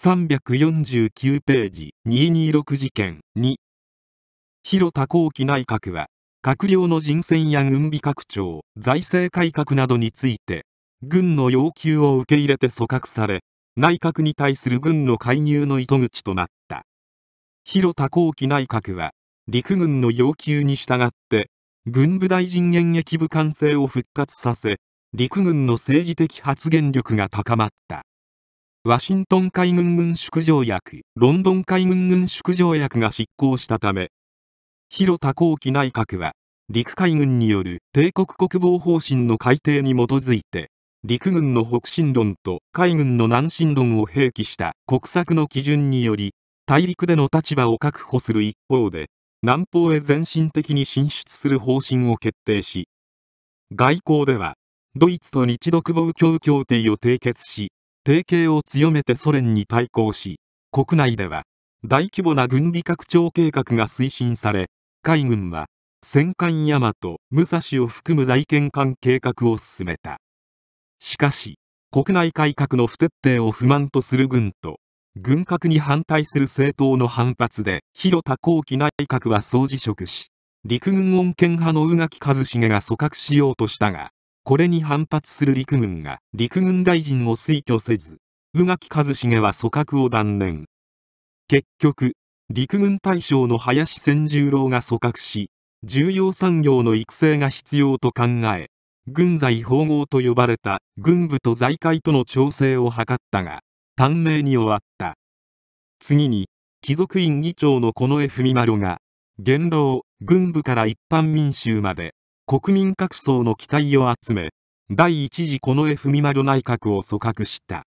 349ページ226事件2広田幸期内閣は閣僚の人選や軍備拡張財政改革などについて軍の要求を受け入れて組閣され内閣に対する軍の介入の糸口となった広田幸期内閣は陸軍の要求に従って軍部大臣演疫部官制を復活させ陸軍の政治的発言力が高まったワシントン海軍軍縮条約、ロンドン海軍軍縮条約が失効したため、広田後期内閣は、陸海軍による帝国国防方針の改定に基づいて、陸軍の北進論と海軍の南進論を併記した国策の基準により、大陸での立場を確保する一方で、南方へ全身的に進出する方針を決定し、外交では、ドイツと日独防共協定を締結し、提携を強めてソ連に対抗し国内では大規模な軍備拡張計画が推進され海軍は戦艦大和武蔵を含む大戦艦計画を進めたしかし国内改革の不徹底を不満とする軍と軍拡に反対する政党の反発で広田後期内閣は総辞職し陸軍穏健派の宇垣一茂が組閣しようとしたがこれに反発する陸軍が陸軍大臣を推挙せず、宇垣一重は組閣を断念。結局、陸軍大将の林千十郎が組閣し、重要産業の育成が必要と考え、軍在縫合と呼ばれた軍部と財界との調整を図ったが、短命に終わった。次に、貴族院議長の近衛文丸が、元老、軍部から一般民衆まで、国民各層の期待を集め第一次近衛文丸内閣を組閣した